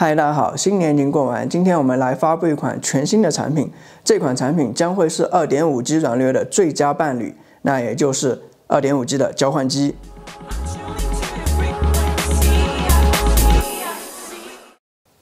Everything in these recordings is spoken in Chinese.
嗨，大家好！新年已经过完，今天我们来发布一款全新的产品。这款产品将会是 2.5G 软路由的最佳伴侣，那也就是 2.5G 的交换机。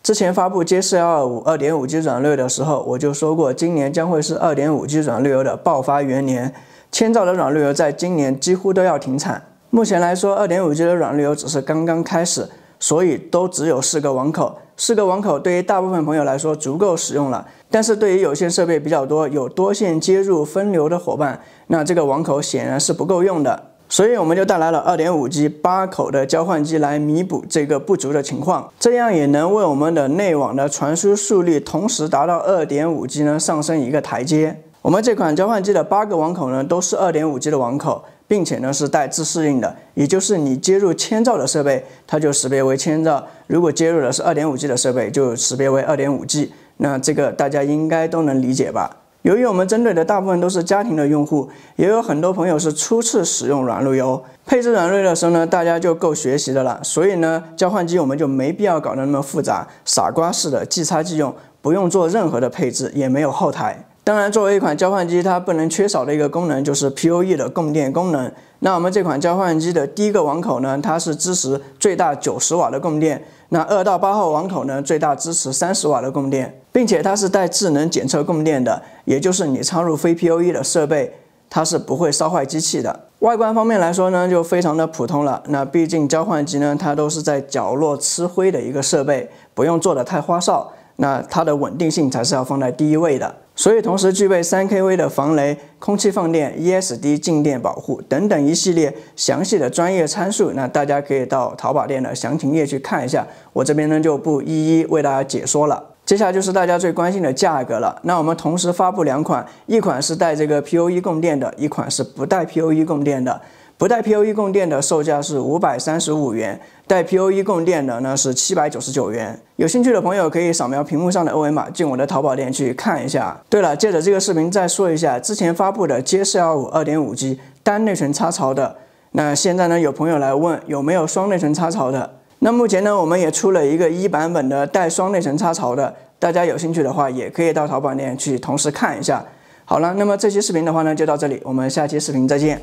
之前发布 J425 2.5G 软路由的时候，我就说过，今年将会是 2.5G 软路由的爆发元年，千兆的软路由在今年几乎都要停产。目前来说，2.5G 的软路由只是刚刚开始，所以都只有四个网口。四个网口对于大部分朋友来说足够使用了，但是对于有线设备比较多、有多线接入分流的伙伴，那这个网口显然是不够用的。所以我们就带来了二点五 G 八口的交换机来弥补这个不足的情况，这样也能为我们的内网的传输速率同时达到二点五 G 呢上升一个台阶。我们这款交换机的八个网口呢都是二点五 G 的网口。并且呢是带自适应的，也就是你接入千兆的设备，它就识别为千兆；如果接入的是二点五 G 的设备，就识别为二点五 G。那这个大家应该都能理解吧？由于我们针对的大部分都是家庭的用户，也有很多朋友是初次使用软路由配置软路由的时候呢，大家就够学习的了。所以呢，交换机我们就没必要搞得那么复杂，傻瓜式的即插即用，不用做任何的配置，也没有后台。当然，作为一款交换机，它不能缺少的一个功能就是 POE 的供电功能。那我们这款交换机的第一个网口呢，它是支持最大九十瓦的供电。那二到八号网口呢，最大支持三十瓦的供电，并且它是带智能检测供电的，也就是你插入非 POE 的设备，它是不会烧坏机器的。外观方面来说呢，就非常的普通了。那毕竟交换机呢，它都是在角落吃灰的一个设备，不用做的太花哨。那它的稳定性才是要放在第一位的，所以同时具备三 kV 的防雷、空气放电、ESD 静电保护等等一系列详细的专业参数。那大家可以到淘宝店的详情页去看一下，我这边呢就不一一为大家解说了。接下来就是大家最关心的价格了。那我们同时发布两款，一款是带这个 POE 供电的，一款是不带 POE 供电的。不带 POE 供电的售价是五百三十五元，带 POE 供电的呢是七百九十九元。有兴趣的朋友可以扫描屏幕上的二维码进我的淘宝店去看一下。对了，借着这个视频再说一下，之前发布的 j 4 l 5二点五 G 单内存插槽的，那现在呢有朋友来问有没有双内存插槽的，那目前呢我们也出了一个一版本的带双内存插槽的，大家有兴趣的话也可以到淘宝店去同时看一下。好了，那么这期视频的话呢就到这里，我们下期视频再见。